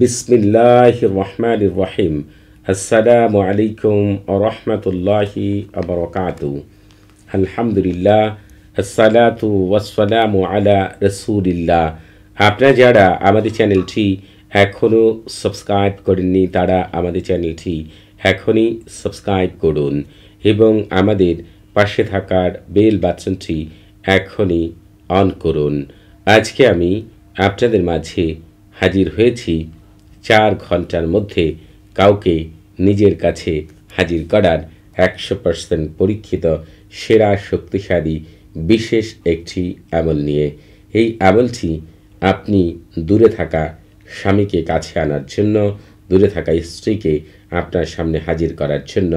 বিসমিল্লাহ রহমান রহিম আসসালামু আলাইকুম রহমতুল্লাহি আবরকাত আলহামদুলিল্লাহ আসসালাতু ওয়াসালামু আলা রসুলিল্লাহ আপনারা যারা আমাদের চ্যানেলটি এখনও সাবস্ক্রাইব করেননি তারা আমাদের চ্যানেলটি এখনই সাবস্ক্রাইব করুন এবং আমাদের পাশে থাকার বেল বাটনটি এখনই অন করুন আজকে আমি আপনাদের মাঝে হাজির হয়েছি চার ঘন্টার মধ্যে কাউকে নিজের কাছে হাজির করার একশো পার্সেন্ট পরীক্ষিত সেরা শক্তিশালী বিশেষ একটি আমল নিয়ে এই আমলটি আপনি দূরে থাকা স্বামীকে কাছে আনার জন্য দূরে থাকা স্ত্রীকে আপনার সামনে হাজির করার জন্য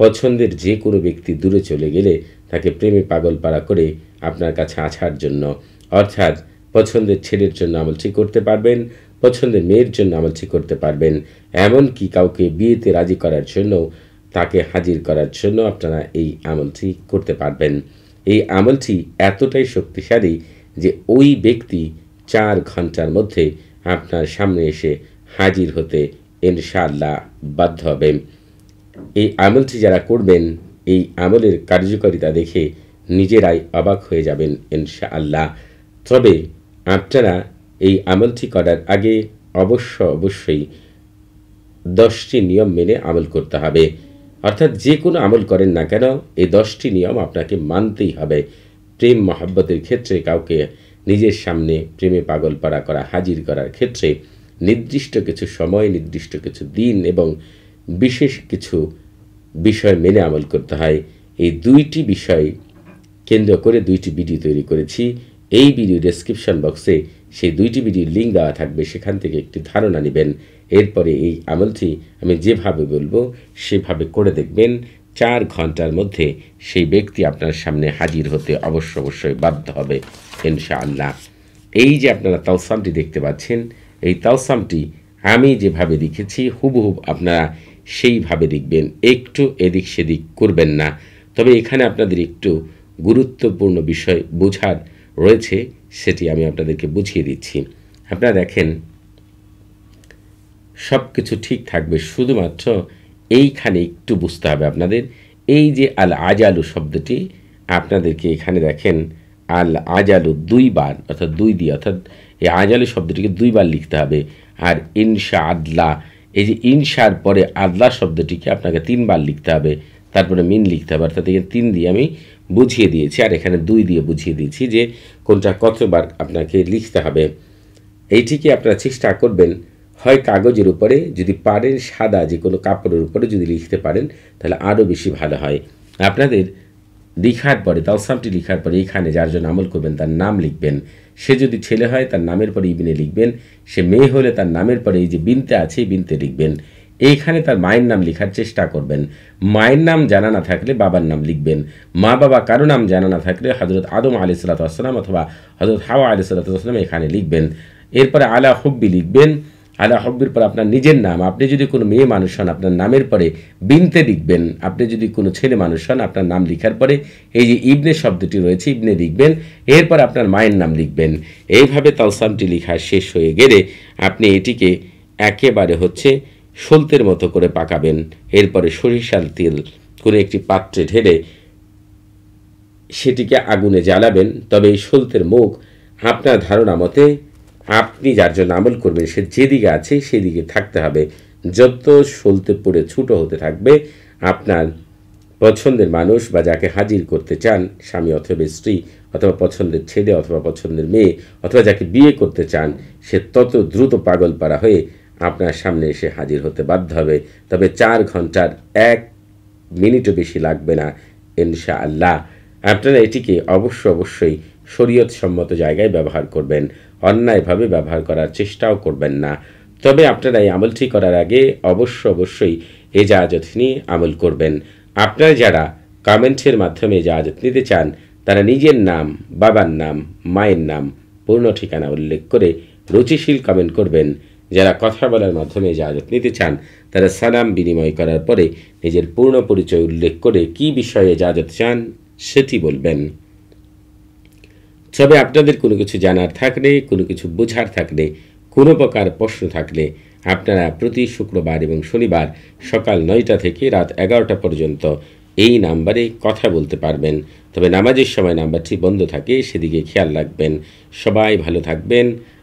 পছন্দের যে কোনো ব্যক্তি দূরে চলে গেলে তাকে প্রেমে পাগল পাড়া করে আপনার কাছে আছার জন্য অর্থাৎ পছন্দের ছেলের জন্য আমলটি করতে পারবেন পছন্দের মেয়ের জন্য আমালচি করতে পারবেন এমনকি কাউকে বিয়েতে রাজি করার জন্য তাকে হাজির করার জন্য আপনারা এই আমলটি করতে পারবেন এই আমলটি এতটাই শক্তিশালী যে ওই ব্যক্তি চার ঘন্টার মধ্যে আপনার সামনে এসে হাজির হতে ইনশাআল্লাহ বাধ্য হবে এই আমলটি যারা করবেন এই আমলের কার্যকারিতা দেখে নিজেরাই অবাক হয়ে যাবেন ইনশাআল্লাহ তবে আপনারা এই আমলটি করার আগে অবশ্য অবশ্যই দশটি নিয়ম মেনে আমল করতে হবে অর্থাৎ যে কোনো আমল করেন না কেন এই দশটি নিয়ম আপনাকে মানতেই হবে প্রেম মহাব্বতের ক্ষেত্রে কাউকে নিজের সামনে প্রেমে পাগল পাড়া করা হাজির করার ক্ষেত্রে নির্দিষ্ট কিছু সময় নির্দিষ্ট কিছু দিন এবং বিশেষ কিছু বিষয় মেনে আমল করতে হয় এই দুইটি বিষয় কেন্দ্র করে দুইটি ভিডিও তৈরি করেছি এই ভিডিও ডেসক্রিপশান বক্সে সেই দুইটি ভিডিওর লিঙ্ক দেওয়া থাকবে সেখান থেকে একটি ধারণা নেবেন এরপরে এই আমলটি আমি যেভাবে বলবো সেভাবে করে দেখবেন চার ঘন্টার মধ্যে সেই ব্যক্তি আপনার সামনে হাজির হতে অবশ্য অবশ্যই বাধ্য হবে ইনশাআল্লাহ এই যে আপনারা তাওসামটি দেখতে পাচ্ছেন এই তাওসামটি আমি যেভাবে লিখেছি হুবহুব আপনারা সেইভাবে দেখবেন একটু এদিক সেদিক করবেন না তবে এখানে আপনাদের একটু গুরুত্বপূর্ণ বিষয় বোঝার রয়েছে সেটি আমি আপনাদেরকে বুঝিয়ে দিচ্ছি আপনারা দেখেন সব কিছু ঠিক থাকবে শুধুমাত্র এইখানে একটু বুঝতে হবে আপনাদের এই যে আল আজালু শব্দটি আপনাদেরকে এখানে দেখেন আল আজালু দুইবার অর্থাৎ দুই দিয়ে অর্থাৎ এই আজালু শব্দটিকে দুইবার লিখতে হবে আর ইনশা আদলা এই যে ইনশার পরে আদলা শব্দটিকে আপনাকে তিনবার লিখতে হবে তারপরে মিন লিখতে হবে অর্থাৎ এখানে তিন দিয়ে আমি বুঝিয়ে দিয়েছি আর এখানে দুই দিয়ে বুঝিয়ে দিয়েছি যে কোনটা কতবার আপনাকে লিখতে হবে এইটিকে আপনারা চেষ্টা করবেন হয় কাগজের উপরে যদি পারেন সাদা যে কোনো কাপড়ের উপরে যদি লিখতে পারেন তাহলে আরও বেশি ভালো হয় আপনাদের লিখার পরে তালসামটি লিখার পরে এখানে যার জন্য আমল করবেন তার নাম লিখবেন সে যদি ছেলে হয় তার নামের পরে ইবিনে লিখবেন সে মেয়ে হলে তার নামের পরে এই যে বিনতে আছে এই বিনতে লিখবেন এইখানে তার মায়ের নাম লেখার চেষ্টা করবেন মায়ের নাম জানা না থাকলে বাবার নাম লিখবেন মা বাবা কারো নাম জানা না থাকলে হজরত আদম আলি সালাতাম অথবা হজরত হাওয়া আলি সালাতাম এখানে লিখবেন এরপরে আলা হব্বি লিখবেন আলা হব্বির পর আপনার নিজের নাম আপনি যদি কোনো মেয়ে মানুষ হন আপনার নামের পরে বিনতে লিখবেন আপনি যদি কোনো ছেলে মানুষ হন আপনার নাম লিখার পরে এই যে ইবনে শব্দটি রয়েছে ইবনে লিখবেন এরপর আপনার মায়ের নাম লিখবেন এইভাবে তালসামটি লেখা শেষ হয়ে গেলে আপনি এটিকে একেবারে হচ্ছে সলতের মতো করে পাকাবেন এরপরে সরিষার তেল কোনো একটি পাত্রে ঢেলে সেটিকে আগুনে জ্বালাবেন তবে এই সলতের মুখ আপনার ধারণা মতে আপনি যার জন্য আমল করবেন সে যেদিকে আছে সেদিকে থাকতে হবে যত সলতে পড়ে ছুটো হতে থাকবে আপনার পছন্দের মানুষ বা যাকে হাজির করতে চান স্বামী অথবা স্ত্রী অথবা পছন্দের ছেলে অথবা পছন্দের মেয়ে অথবা যাকে বিয়ে করতে চান সে তত দ্রুত পাগল পাড়া হয়ে আপনার সামনে এসে হাজির হতে বাধ্য হবে তবে চার ঘন্টার এক মিনিটও বেশি লাগবে না ইনশা আল্লাহ আপনারা এটিকে অবশ্য অবশ্যই শরীয়তসম্মত জায়গায় ব্যবহার করবেন অন্যায়ভাবে ব্যবহার করার চেষ্টাও করবেন না তবে আপনারা এই আমলটি করার আগে অবশ্য অবশ্যই এ জাহাজত নিয়ে আমল করবেন আপনারা যারা কমেন্টের মাধ্যমে এজাজত নিতে চান তারা নিজের নাম বাবার নাম মায়ের নাম পূর্ণ ঠিকানা উল্লেখ করে রুচিশীল কমেন্ট করবেন যারা কথা বলার মাধ্যমে ইজাজত নিতে চান তারা সালাম বিনিময় করার পরে নিজের পূর্ণ পরিচয় উল্লেখ করে কি বিষয়ে ইজাজত চান সেটি বলবেন তবে আপনাদের কোনো কিছু জানার থাকলে কোনো কিছু বোঝার থাকলে কোনো প্রকার প্রশ্ন থাকলে আপনারা প্রতি শুক্রবার এবং শনিবার সকাল নয়টা থেকে রাত এগারোটা পর্যন্ত এই নাম্বারে কথা বলতে পারবেন তবে নামাজের সময় নাম্বারটি বন্ধ থাকে সেদিকে খেয়াল রাখবেন সবাই ভালো থাকবেন